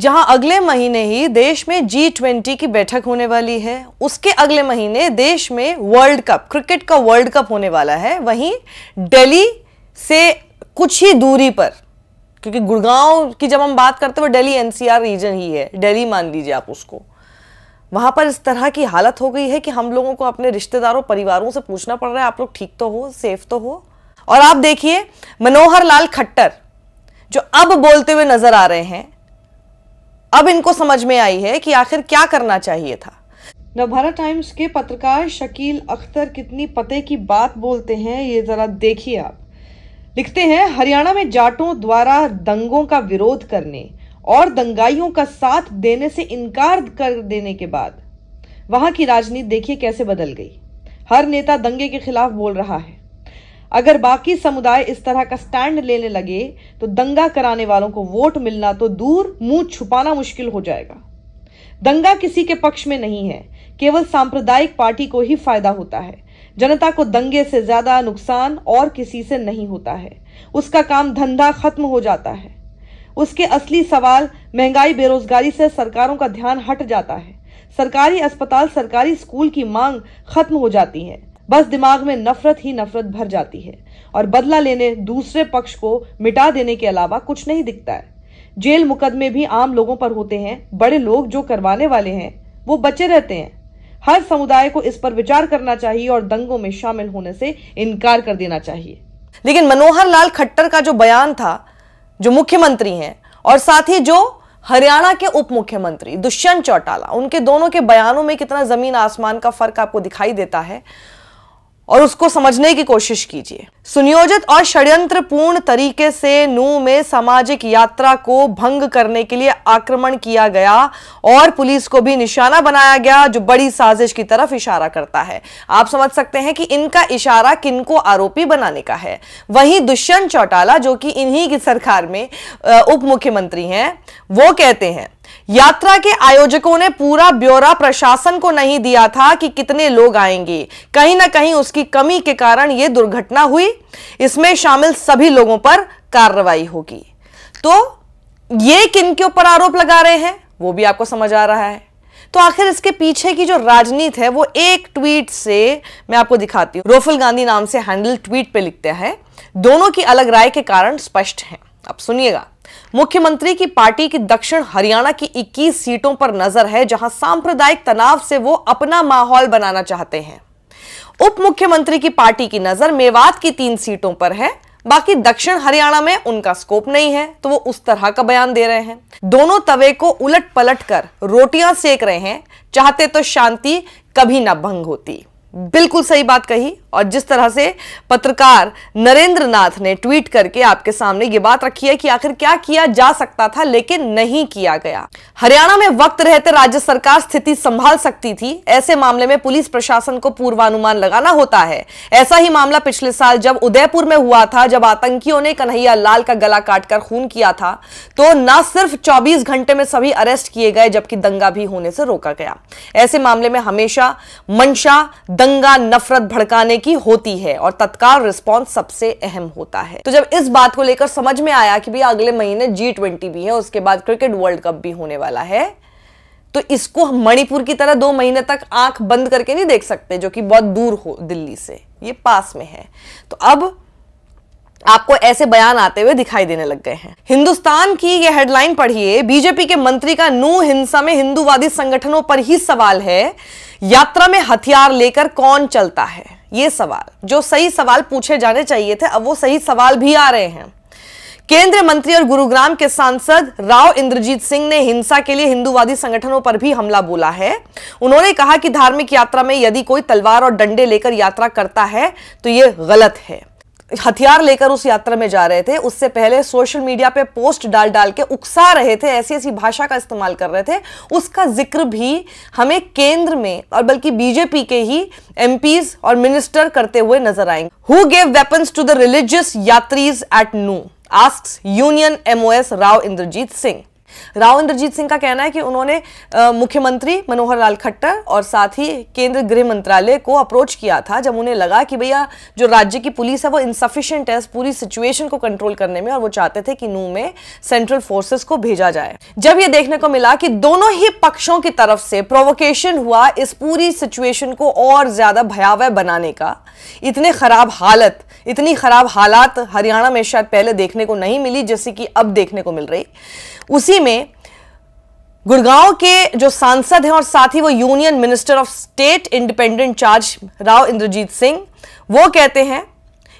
जहां अगले महीने ही देश में जी ट्वेंटी की बैठक होने वाली है उसके अगले महीने देश में वर्ल्ड कप क्रिकेट का वर्ल्ड कप होने वाला है वहीं दिल्ली से कुछ ही दूरी पर क्योंकि गुड़गांव की जब हम बात करते हैं दिल्ली एनसीआर रीजन ही है दिल्ली मान लीजिए आप उसको वहां पर इस तरह की हालत हो गई है कि हम लोगों को अपने रिश्तेदारों परिवारों से पूछना पड़ रहा है आप लोग ठीक तो हो सेफ तो हो और आप देखिए मनोहर लाल खट्टर जो अब बोलते हुए नजर आ रहे हैं अब इनको समझ में आई है कि आखिर क्या करना चाहिए था नवभारत टाइम्स के पत्रकार शकील अख्तर कितनी पते की बात बोलते हैं ये जरा देखिए आप लिखते हैं हरियाणा में जाटों द्वारा दंगों का विरोध करने और दंगाइयों का साथ देने से इनकार कर देने के बाद वहां की राजनीति देखिए कैसे बदल गई हर नेता दंगे के खिलाफ बोल रहा है अगर बाकी समुदाय इस तरह का स्टैंड लेने लगे तो दंगा कराने वालों को वोट मिलना तो दूर मुंह छुपाना मुश्किल हो जाएगा दंगा किसी के पक्ष में नहीं है केवल सांप्रदायिक पार्टी को ही फायदा होता है जनता को दंगे से ज्यादा नुकसान और किसी से नहीं होता है उसका काम धंधा खत्म हो जाता है उसके असली सवाल महंगाई बेरोजगारी से सरकारों का ध्यान हट जाता है सरकारी अस्पताल सरकारी स्कूल की मांग खत्म हो जाती है बस दिमाग में नफरत ही नफरत भर जाती है और बदला लेने दूसरे पक्ष को मिटा देने के अलावा कुछ नहीं दिखता है जेल मुकदमे भी आम लोगों पर होते हैं बड़े लोग जो करवाने वाले हैं वो बचे रहते हैं हर समुदाय को इस पर विचार करना चाहिए और दंगों में शामिल होने से इनकार कर देना चाहिए लेकिन मनोहर लाल खट्टर का जो बयान था जो मुख्यमंत्री हैं और साथ ही जो हरियाणा के उप मुख्यमंत्री दुष्यंत चौटाला उनके दोनों के बयानों में कितना जमीन आसमान का फर्क आपको दिखाई देता है और उसको समझने की कोशिश कीजिए सुनियोजित और षड्यंत्र पूर्ण तरीके से नू में सामाजिक यात्रा को भंग करने के लिए आक्रमण किया गया और पुलिस को भी निशाना बनाया गया जो बड़ी साजिश की तरफ इशारा करता है आप समझ सकते हैं कि इनका इशारा किनको आरोपी बनाने का है वहीं दुष्यंत चौटाला जो कि इन्हीं की सरकार में उप मुख्यमंत्री हैं वो कहते हैं यात्रा के आयोजकों ने पूरा ब्यौरा प्रशासन को नहीं दिया था कि कितने लोग आएंगे कहीं ना कहीं उसकी कमी के कारण यह दुर्घटना हुई इसमें शामिल सभी लोगों पर कार्रवाई होगी तो ये किन के ऊपर आरोप लगा रहे हैं वो भी आपको समझ आ रहा है तो आखिर इसके पीछे की जो राजनीति है वो एक ट्वीट से मैं आपको दिखाती हूं रोफुल गांधी नाम से हैंडल ट्वीट पे लिखते हैं दोनों की अलग राय के कारण स्पष्ट हैं अब सुनिएगा मुख्यमंत्री की पार्टी की दक्षिण हरियाणा की 21 सीटों पर नजर है जहां सांप्रदायिक तनाव से वो अपना माहौल बनाना चाहते हैं उप मुख्यमंत्री की पार्टी की नजर मेवात की तीन सीटों पर है बाकी दक्षिण हरियाणा में उनका स्कोप नहीं है तो वो उस तरह का बयान दे रहे हैं दोनों तवे को उलट पलट कर रोटियां सेक रहे हैं चाहते तो शांति कभी ना भंग होती बिल्कुल सही बात कही और जिस तरह से पत्रकार नरेंद्र नाथ ने ट्वीट करके आपके सामने ये बात रखी है कि आखिर क्या किया जा सकता था लेकिन नहीं किया गया हरियाणा में वक्त रहते राज्य सरकार स्थिति संभाल सकती थी ऐसे मामले में पुलिस प्रशासन को पूर्वानुमान लगाना होता है ऐसा ही मामला पिछले साल जब उदयपुर में हुआ था जब आतंकियों ने कन्हैया लाल का गला काटकर खून किया था तो न सिर्फ चौबीस घंटे में सभी अरेस्ट किए गए जबकि दंगा भी होने से रोका गया ऐसे मामले में हमेशा मंशा दंगा नफरत भड़काने की होती है और तत्काल रिस्पॉन्स सबसे अहम होता है तो जब इस बात को लेकर समझ में आया कि भैया अगले महीने जी ट्वेंटी भी है उसके बाद क्रिकेट वर्ल्ड कप भी होने वाला है तो इसको मणिपुर की तरह दो महीने तक आंख बंद करके नहीं देख सकते जो कि बहुत दूर हो दिल्ली से ये पास में है तो अब आपको ऐसे बयान आते हुए दिखाई देने लग गए हैं हिंदुस्तान की यह हेडलाइन पढ़िए बीजेपी के मंत्री का नू हिंसा में हिंदूवादी संगठनों पर ही सवाल है यात्रा में हथियार लेकर कौन चलता है ये सवाल जो सही सवाल पूछे जाने चाहिए थे अब वो सही सवाल भी आ रहे हैं केंद्रीय मंत्री और गुरुग्राम के सांसद राव इंद्रजीत सिंह ने हिंसा के लिए हिंदूवादी संगठनों पर भी हमला बोला है उन्होंने कहा कि धार्मिक यात्रा में यदि कोई तलवार और डंडे लेकर यात्रा करता है तो ये गलत है हथियार लेकर उस यात्रा में जा रहे थे उससे पहले सोशल मीडिया पे पोस्ट डाल डाल के उकसा रहे थे ऐसी ऐसी भाषा का इस्तेमाल कर रहे थे उसका जिक्र भी हमें केंद्र में और बल्कि बीजेपी के ही एम और मिनिस्टर करते हुए नजर आएंगे who gave weapons to the religious यात्रीज at Nuh ask union MoS Rao Inderjit Singh Rao Inderjit Singh का कहना है कि उन्होंने मुख्यमंत्री मनोहर लाल खट्टर और साथ ही केंद्र गृह मंत्रालय को अप्रोच किया था जब उन्हें लगा कि भैया जो राज्य की पुलिस है वो इनसफिशियंट है पूरी सिचुएशन को कंट्रोल करने में और वो चाहते थे कि नू में सेंट्रल फोर्सेस को भेजा जाए जब ये देखने को मिला कि दोनों ही पक्षों की तरफ से प्रोवोकेशन हुआ इस पूरी सिचुएशन को और ज्यादा भयावह बनाने का इतने खराब हालत इतनी खराब हालात हरियाणा में शायद पहले देखने को नहीं मिली जैसे कि अब देखने को मिल रही उसी दिल्ली में गुड़गांव के जो सांसद हैं और साथ ही वो union minister of state independent charge Rao Inderjit Singh वो कहते हैं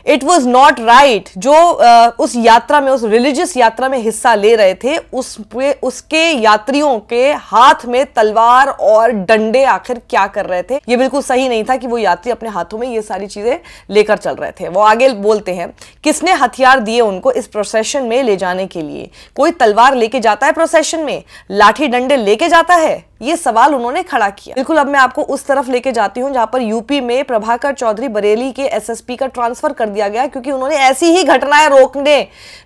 इट वॉज नॉट राइट जो आ, uh, उस यात्रा में उस रिलीजियस यात्रा में हिस्सा ले रहे थे उस पे उसके यात्रियों के हाथ में तलवार और डंडे आखिर क्या कर रहे थे ये बिल्कुल सही नहीं था कि वो यात्री अपने हाथों में ये सारी चीजें लेकर चल रहे थे वो आगे बोलते हैं किसने हथियार दिए उनको इस प्रोसेशन में ले जाने के लिए कोई तलवार लेके जाता है प्रोसेशन में लाठी डंडे लेके जाता है ये सवाल उन्होंने खड़ा किया बिल्कुल अब मैं आपको उस तरफ लेके जाती हूँ जहाँ पर यूपी में प्रभाकर चौधरी बरेली के एसएसपी का ट्रांसफर कर दिया गया क्योंकि उन्होंने ऐसी ही घटनाएं रोकने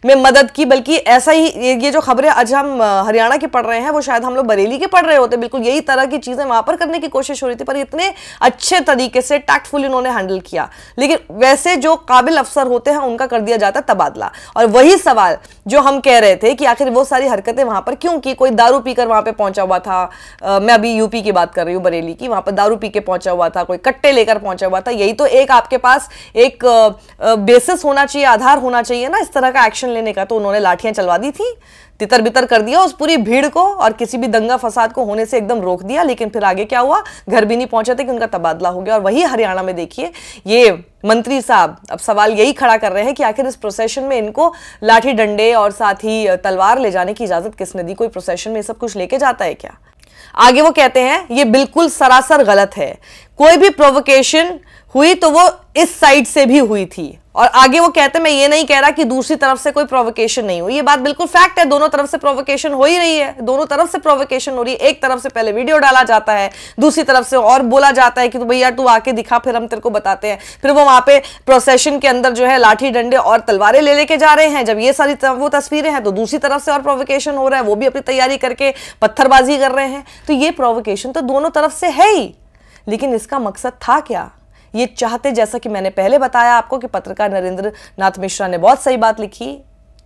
में मदद की बल्कि ऐसा ही ये जो खबरें आज हम हरियाणा के पढ़ रहे हैं वो शायद हम लोग बरेली के पढ़ रहे होते बिल्कुल यही तरह की चीजें वहां पर करने की कोशिश हो रही थी पर इतने अच्छे तरीके से टैक्टफुल इन्होंने हैंडल किया लेकिन वैसे जो काबिल अफसर होते हैं उनका कर दिया जाता है तबादला और वही सवाल जो हम कह रहे थे कि आखिर वो सारी हरकतें वहां पर क्यों की कोई दारू पीकर वहां पर पहुंचा हुआ था आ, मैं अभी यूपी की बात कर रही हूँ बरेली की वहाँ पर दारू पी के पहुँचा हुआ था कोई कट्टे लेकर पहुँचा हुआ था यही तो एक आपके पास एक बेसिस होना चाहिए आधार होना चाहिए ना इस तरह का एक्शन लेने का तो उन्होंने लाठियाँ चलवा दी थी तितर बितर कर दिया उस पूरी भीड़ को और किसी भी दंगा फसाद को होने से एकदम रोक दिया लेकिन फिर आगे क्या हुआ घर भी नहीं पहुंचे थे कि उनका तबादला हो गया और वही हरियाणा में देखिए ये मंत्री साहब अब सवाल यही खड़ा कर रहे हैं कि आखिर इस प्रोसेशन में इनको लाठी डंडे और साथ ही तलवार ले जाने की इजाजत किसने दी कोई प्रोसेशन में सब कुछ लेके जाता है क्या आगे वो कहते हैं ये बिल्कुल सरासर गलत है कोई भी प्रोवोकेशन हुई तो वो इस साइड से भी हुई थी और आगे वो कहते मैं ये नहीं कह रहा कि दूसरी तरफ से कोई प्रोवोकेशन नहीं हुई ये बात बिल्कुल फैक्ट है दोनों तरफ से प्रोवोकेशन हो ही रही है दोनों तरफ से प्रोवोकेशन हो रही है एक तरफ से पहले वीडियो डाला जाता है दूसरी तरफ से और बोला जाता है कि तो भैया तू आके दिखा फिर हम तेरे को बताते हैं फिर वो वहां पे प्रोसेशन के अंदर जो है लाठी डंडे और तलवारें ले लेके जा रहे हैं जब ये सारी वो तस्वीरें हैं तो दूसरी तरफ से और प्रोवोकेशन हो रहा है वो भी अपनी तैयारी करके पत्थरबाजी कर रहे हैं तो ये प्रोवोकेशन तो दोनों तरफ से है ही लेकिन इसका मकसद था क्या ये चाहते जैसा कि मैंने पहले बताया आपको कि पत्रकार नरेंद्र नाथ मिश्रा ने बहुत सही बात लिखी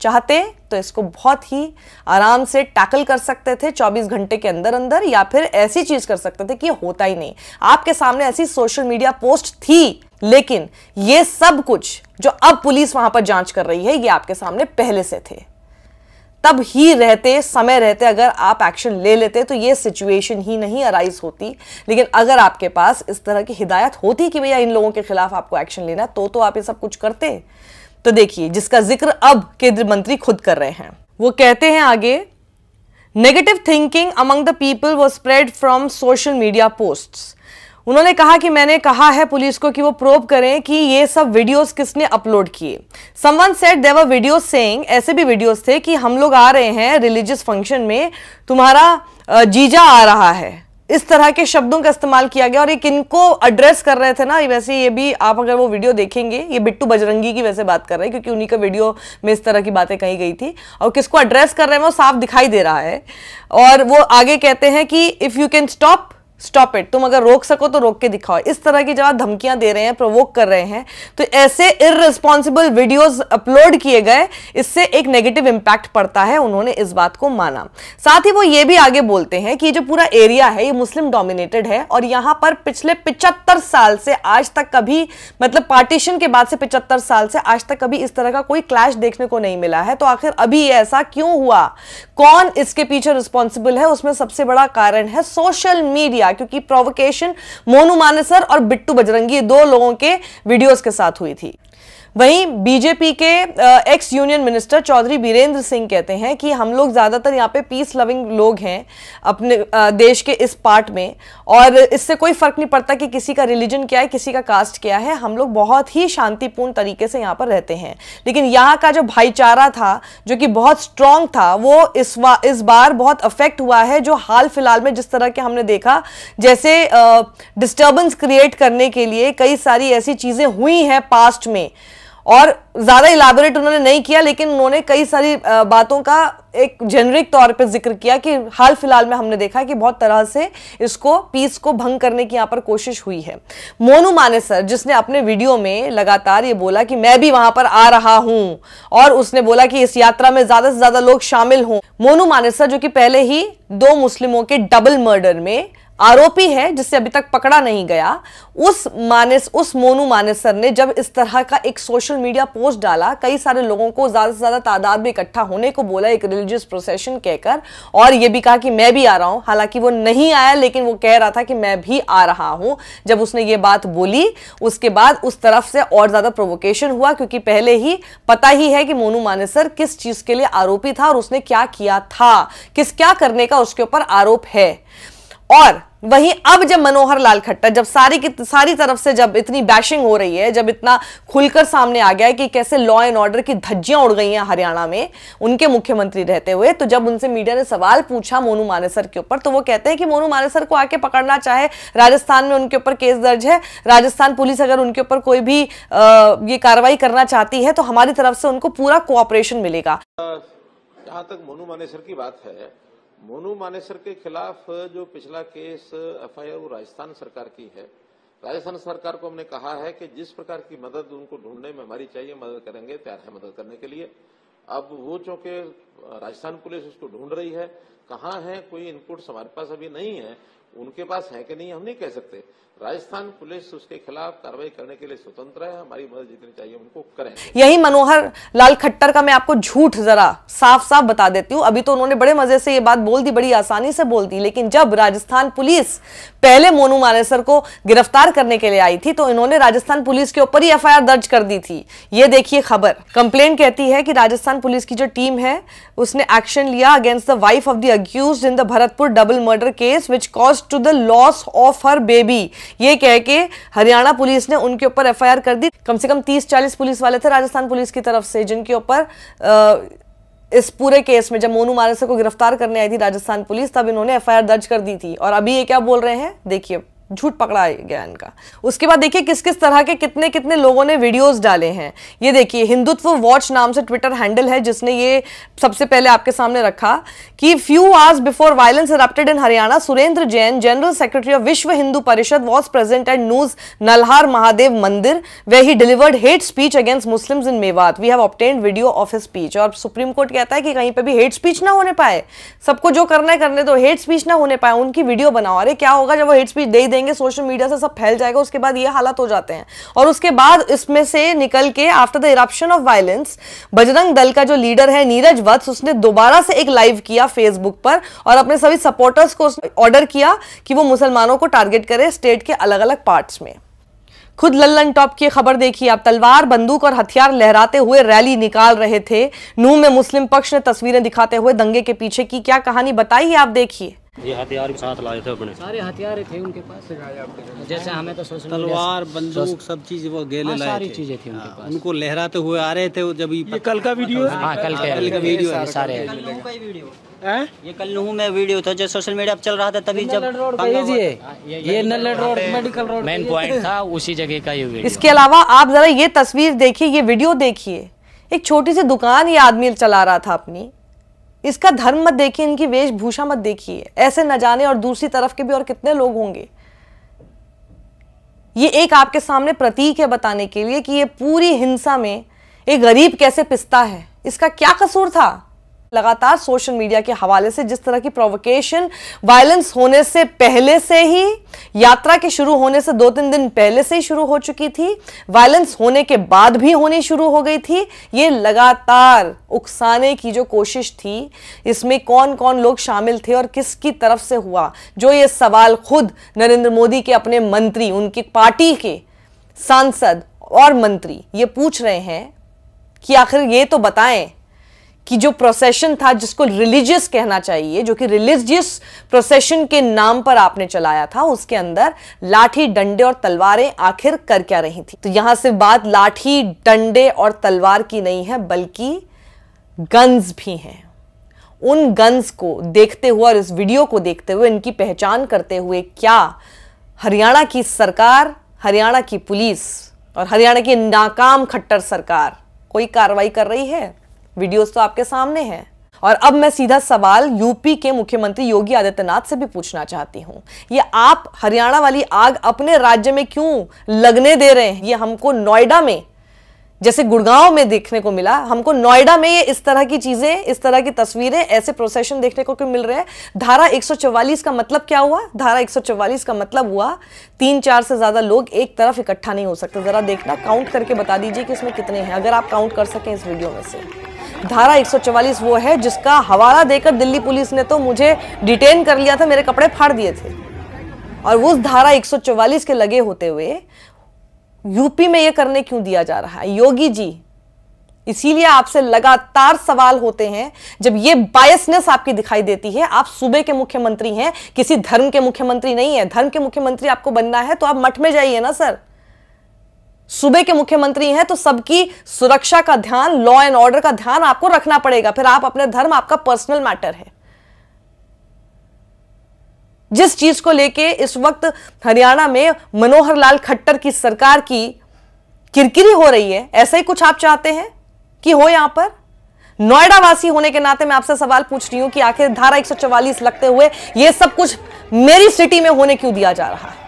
चाहते तो इसको बहुत ही आराम से टैकल कर सकते थे 24 घंटे के अंदर अंदर या फिर ऐसी चीज कर सकते थे कि होता ही नहीं आपके सामने ऐसी सोशल मीडिया पोस्ट थी लेकिन ये सब कुछ जो अब पुलिस वहां पर जांच कर रही है ये आपके सामने पहले से थे तब ही रहते समय रहते अगर आप एक्शन ले लेते तो ये सिचुएशन ही नहीं अराइज होती लेकिन अगर आपके पास इस तरह की हिदायत होती कि भैया इन लोगों के खिलाफ आपको एक्शन लेना तो तो आप ये सब कुछ करते तो देखिए जिसका जिक्र अब केंद्रीय मंत्री खुद कर रहे हैं वो कहते हैं आगे negative thinking among the people was spread from social media posts उन्होंने कहा कि मैंने कहा है पुलिस को कि वो प्रोब करें कि ये सब वीडियोस किसने अपलोड किए someone set their videos saying ऐसे भी वीडियोस थे कि हम लोग आ रहे हैं रिलीजियस फंक्शन में तुम्हारा जीजा आ रहा है इस तरह के शब्दों का इस्तेमाल किया गया और ये किनको एड्रेस कर रहे थे ना वैसे ये भी आप अगर वो वीडियो देखेंगे ये बिट्टू बजरंगी की वैसे बात कर रहे हैं क्योंकि उन्हीं का वीडियो में इस तरह की बातें कही गई थी और किसको एड्रेस कर रहे हैं वो साफ दिखाई दे रहा है और वो आगे कहते हैं कि if you can stop stop it तुम अगर रोक सको तो रोक के दिखाओ इस तरह की जब आप धमकियां दे रहे हैं प्रोवोक कर रहे हैं तो ऐसे इरेस्पॉन्सिबल वीडियोस अपलोड किए गए इससे एक नेगेटिव इम्पैक्ट पड़ता है उन्होंने इस बात को माना साथ ही वो ये भी आगे बोलते हैं कि जो पूरा एरिया है ये मुस्लिम डोमिनेटेड है और यहाँ पर पिछले पिचहत्तर साल से आज तक कभी मतलब पार्टीशन के बाद से पिचहत्तर साल से आज तक कभी इस तरह का कोई क्लैश देखने को नहीं मिला है तो आखिर अभी ऐसा क्यों हुआ कौन इसके पीछे रिस्पॉन्सिबल है उसमें सबसे बड़ा कारण है सोशल मीडिया किया क्योंकि प्रोवोकेशन मोनू मानेसर और बिट्टू बजरंगी दो लोगों के वीडियोस के साथ हुई थी वहीं बीजेपी के ex union minister Chaudhary Birender Singh कहते हैं कि हम लोग ज़्यादातर यहाँ पे पीस लविंग लोग हैं अपने देश के इस पार्ट में और इससे कोई फ़र्क नहीं पड़ता कि किसी का रिलीजन क्या है किसी का कास्ट क्या है हम लोग बहुत ही शांतिपूर्ण तरीके से यहाँ पर रहते हैं लेकिन यहाँ का जो भाईचारा था जो कि बहुत स्ट्रांग था वो इस इस बार बहुत अफेक्ट हुआ है जो हाल फिलहाल में जिस तरह के हमने देखा जैसे डिस्टर्बेंस क्रिएट करने के लिए कई सारी ऐसी चीज़ें हुई हैं पास्ट में और ज़्यादा इलाबोरेट उन्होंने नहीं किया लेकिन उन्होंने कई सारी बातों का एक जेनरिक तौर पर जिक्र किया कि हाल फिलहाल में हमने देखा कि बहुत तरह से इसको पीस को भंग करने की यहाँ पर कोशिश हुई है मोनू माने सर जिसने अपने वीडियो में लगातार ये बोला कि मैं भी वहां पर आ रहा हूं और उसने बोला कि इस यात्रा में ज़्यादा से ज़्यादा लोग शामिल हों मोनू मानेसर जो कि पहले ही दो मुस्लिमों के डबल मर्डर में आरोपी है जिसे अभी तक पकड़ा नहीं गया उस मानस उस मोनू मानेसर ने जब इस तरह का एक सोशल मीडिया पोस्ट डाला कई सारे लोगों को ज़्यादा से ज़्यादा तादाद में इकट्ठा होने को बोला एक रिलीजियस प्रोसेशन कहकर और यह भी कहा कि मैं भी आ रहा हूं हालांकि वो नहीं आया लेकिन वो कह रहा था कि मैं भी आ रहा हूं जब उसने ये बात बोली उसके बाद उस तरफ से और ज़्यादा प्रोवोकेशन हुआ क्योंकि पहले ही पता ही है कि मोनू मानेसर किस चीज़ के लिए आरोपी था और उसने क्या किया था किस क्या करने का उसके ऊपर आरोप है और वहीं अब जब मनोहर लाल खट्टर जब सारी की सारी तरफ से जब इतनी बैशिंग हो रही है जब इतना खुलकर सामने आ गया है कि कैसे लॉ एंड ऑर्डर की धज्जियां उड़ गई हैं हरियाणा में उनके मुख्यमंत्री रहते हुए तो जब उनसे मीडिया ने सवाल पूछा मोनू मानेसर के ऊपर तो वो कहते हैं कि मोनू मानेसर को आके पकड़ना चाहे राजस्थान में उनके ऊपर केस दर्ज है राजस्थान पुलिस अगर उनके ऊपर कोई भी ये कार्रवाई करना चाहती है तो हमारी तरफ से उनको पूरा कोऑपरेशन मिलेगा जहां तक मोनू मानेसर की बात है मोनू मानेसर के खिलाफ जो पिछला केस एफ आई वो राजस्थान सरकार की है राजस्थान सरकार को हमने कहा है कि जिस प्रकार की मदद उनको ढूंढने में हमारी चाहिए मदद करेंगे तैयार है मदद करने के लिए अब वो चूंकि राजस्थान पुलिस उसको ढूंढ रही है कहाँ है कोई इनपुट हमारे पास अभी नहीं है उनके पास है कि नहीं हम नहीं कह सकते राजस्थान पुलिस उसके खिलाफ कार्रवाई करने के लिए स्वतंत्र है हमारी मदद जितनी चाहिए उनको करें यही मनोहर लाल खट्टर का मैं आपको झूठ जरा साफ साफ बता देती हूँ अभी तो उन्होंने बड़े मजे से ये बात बोल दी बड़ी आसानी से बोल दी लेकिन जब राजस्थान पुलिस पहले मोनू मानेसर को गिरफ्तार करने के लिए आई थी तो इन्होंने राजस्थान पुलिस के ऊपर ही एफ दर्ज कर दी थी ये देखिए खबर कंप्लेन कहती है कि राजस्थान पुलिस की जो टीम है उसने एक्शन लिया against the wife of the accused in the Bharatpur double murder case which caused to the loss of her baby ये कह के हरियाणा पुलिस ने उनके ऊपर एफआईआर कर दी कम से कम 30-40 पुलिस वाले थे राजस्थान पुलिस की तरफ से जिनके ऊपर इस पूरे केस में जब मोनू मारसा को गिरफ्तार करने आई थी राजस्थान पुलिस तब इन्होंने एफआईआर दर्ज कर दी थी और अभी ये क्या बोल रहे हैं देखिए झूठ पकड़ा गया इनका उसके बाद देखिए किस किस तरह के कितने कितने लोगों ने वीडियोस डाले हैं ये देखिए हिंदुत्व वॉच नाम से ट्विटर हैंडल है जिसने ये सबसे पहले आपके सामने रखा कि few hours before violence erupted in Haryana Surendra Jain general secretary of Vishwa Hindu Parishad was present at न्यूज Nalhar Mahadev mandir where he delivered hate speech against Muslim in Mewat we have obtain video of a speech और सुप्रीम कोर्ट कहता है कि कहीं पर भी हेट स्पीच ना होने पाए सबको जो करना है करने दो हेट स्पीच ना होने पाए उनकी वीडियो बनाओ अरे क्या होगा जब वो हेट स्पीच दे दे देंगे सोशल मीडिया से सब फैल जाएगा उसके बाद ये हालात हो जाते हैं और उसके बाद इसमें से निकल के after the eruption of violence Bajrang Dal का जो लीडर है नीरज वत्स उसने दोबारा से एक लाइव किया फेसबुक पर और अपने सभी सपोर्टर्स को ऑर्डर किया कि वो मुसलमानों को टारगेट करें स्टेट के अलग अलग पार्ट्स में खुद लल्लन टॉप की खबर देखिए आप तलवार बंदूक और हथियार लहराते हुए रैली निकाल रहे थे नू में मुस्लिम पक्ष ने तस्वीरें दिखाते हुए दंगे के पीछे की क्या कहानी बताई आप देखिए ये हथियार भी साथ लाए थे अपने सारे हथियार थे उनके पास जैसे हमें तो तलवार बंदूक सब चीज वो गेले हाँ, लाए सारी चीजें थी उनके हाँ, पास उनको लहराते हुए आ रहे थे जब ये कल का वीडियो है हाँ, कल का वीडियो है सारे वीडियो है ये कल नूह में वीडियो था जो सोशल मीडिया पर चल रहा था तभी जब ये, ये नल्लड road medical road main point था उसी जगह का ये वीडियो इसके अलावा आप जरा ये तस्वीर देखिए ये वीडियो देखिए एक छोटी सी दुकान ये आदमी चला रहा था अपनी इसका धर्म मत देखिए इनकी वेशभूषा मत देखिए ऐसे न जाने और दूसरी तरफ के भी और कितने लोग होंगे ये एक आपके सामने प्रतीक है बताने के लिए कि ये पूरी हिंसा में एक गरीब कैसे पिसता है इसका क्या कसूर था लगातार सोशल मीडिया के हवाले से जिस तरह की प्रोवोकेशन वायलेंस होने से पहले से ही यात्रा के शुरू होने से दो तीन दिन पहले से ही शुरू हो चुकी थी वायलेंस होने के बाद भी होनी शुरू हो गई थी ये लगातार उकसाने की जो कोशिश थी इसमें कौन कौन लोग शामिल थे और किसकी तरफ से हुआ जो ये सवाल खुद नरेंद्र मोदी के अपने मंत्री उनकी पार्टी के सांसद और मंत्री ये पूछ रहे हैं कि आखिर ये तो बताएं कि जो प्रोसेशन था जिसको रिलीजियस कहना चाहिए जो कि रिलीजियस प्रोसेशन के नाम पर आपने चलाया था उसके अंदर लाठी डंडे और तलवारें आखिर कर क्या रही थी तो यहां से बात लाठी डंडे और तलवार की नहीं है बल्कि गन्स भी हैं उन गन्स को देखते हुए और इस वीडियो को देखते हुए इनकी पहचान करते हुए क्या हरियाणा की सरकार हरियाणा की पुलिस और हरियाणा की नाकाम खट्टर सरकार कोई कार्रवाई कर रही है वीडियोस तो आपके सामने हैं और अब मैं सीधा सवाल यूपी के मुख्यमंत्री योगी आदित्यनाथ से भी पूछना चाहती हूं ये आप हरियाणा वाली आग अपने राज्य में क्यों लगने दे रहे हैं ये हमको नोएडा में जैसे गुड़गांव में देखने को मिला हमको नोएडा में ये इस तरह की चीजें इस तरह की तस्वीरें ऐसे प्रोसेशन देखने को क्यों मिल रहे हैं धारा 144 का मतलब क्या हुआ धारा 144 का मतलब हुआ तीन चार से ज्यादा लोग एक तरफ इकट्ठा नहीं हो सकते जरा देखना काउंट करके बता दीजिए कि इसमें कितने हैं अगर आप काउंट कर सकें इस वीडियो में से धारा 144 वो है जिसका हवाला देकर दिल्ली पुलिस ने तो मुझे डिटेन कर लिया था मेरे कपड़े फाड़ दिए थे और उस धारा 144 के लगे होते हुए यूपी में यह करने क्यों दिया जा रहा है योगी जी इसीलिए आपसे लगातार सवाल होते हैं जब ये बायसनेस आपकी दिखाई देती है आप सूबे के मुख्यमंत्री हैं किसी धर्म के मुख्यमंत्री नहीं है धर्म के मुख्यमंत्री आपको बनना है तो आप मठ में जाइए ना सर सूबे के मुख्यमंत्री हैं तो सबकी सुरक्षा का ध्यान लॉ एंड ऑर्डर का ध्यान आपको रखना पड़ेगा फिर आप अपने धर्म आपका पर्सनल मैटर है जिस चीज को लेके इस वक्त हरियाणा में मनोहर लाल खट्टर की सरकार की किरकिरी हो रही है ऐसा ही कुछ आप चाहते हैं कि हो यहां पर नोएडा वासी होने के नाते मैं आपसे सवाल पूछ रही हूं कि आखिर धारा 144 लगते हुए यह सब कुछ मेरी सिटी में होने क्यों दिया जा रहा है